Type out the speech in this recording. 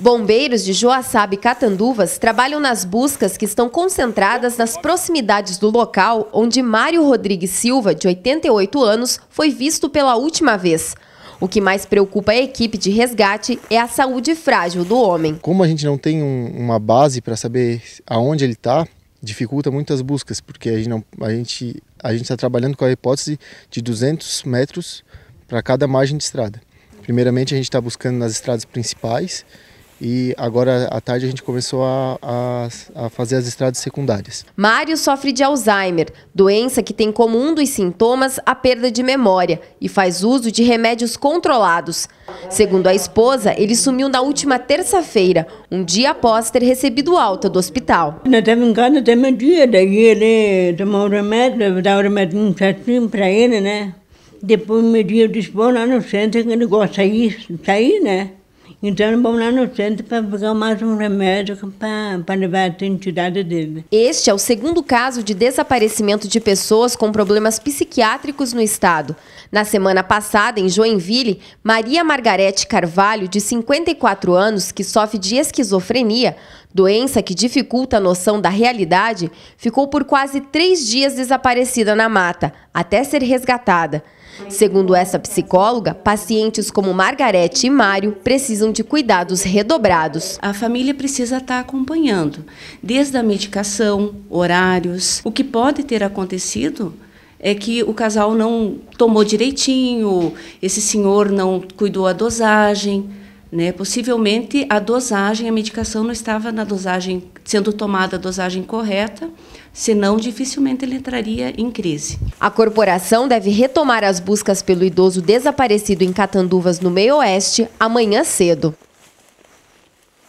Bombeiros de Joaçaba e Catanduvas trabalham nas buscas que estão concentradas nas proximidades do local onde Mário Rodrigues Silva, de 88 anos, foi visto pela última vez. O que mais preocupa a equipe de resgate é a saúde frágil do homem. Como a gente não tem um, uma base para saber aonde ele está, dificulta muito as buscas, porque a gente gente a gente está trabalhando com a hipótese de 200 metros para cada margem de estrada. Primeiramente a gente está buscando nas estradas principais, e agora à tarde a gente começou a, a, a, fazer as estradas secundárias. Mário sofre de Alzheimer, doença que tem como um dos sintomas a perda de memória e faz uso de remédios controlados. Segundo a esposa, ele sumiu na última terça-feira, um dia após ter recebido alta do hospital. Ainda estava em casa até meio-dia, daí ele tomou o remédio, dá o remédio certinho para ele, né? Depois meio-dia eu disse, bom, lá no centro é que ele gosta de sair, sair, né? Então vamos lá no centro para pegar mais um remédio para levar a entidade dele. Este é o segundo caso de desaparecimento de pessoas com problemas psiquiátricos no estado. Na semana passada, em Joinville, Maria Margarete Carvalho, de 54 anos, que sofre de esquizofrenia, doença que dificulta a noção da realidade, ficou por quase três dias desaparecida na mata, até ser resgatada. Segundo essa psicóloga, pacientes como Margarete e Mário precisam precisam de cuidados redobrados. A família precisa estar tá acompanhando, desde a medicação, horários. O que pode ter acontecido é que o casal não tomou direitinho, esse senhor não cuidou a dosagem. Né? Possivelmente a dosagem, a medicação não estava na dosagem sendo tomada a dosagem correta, senão dificilmente ele entraria em crise. A corporação deve retomar as buscas pelo idoso desaparecido em Catanduvas, no meio-oeste, amanhã cedo.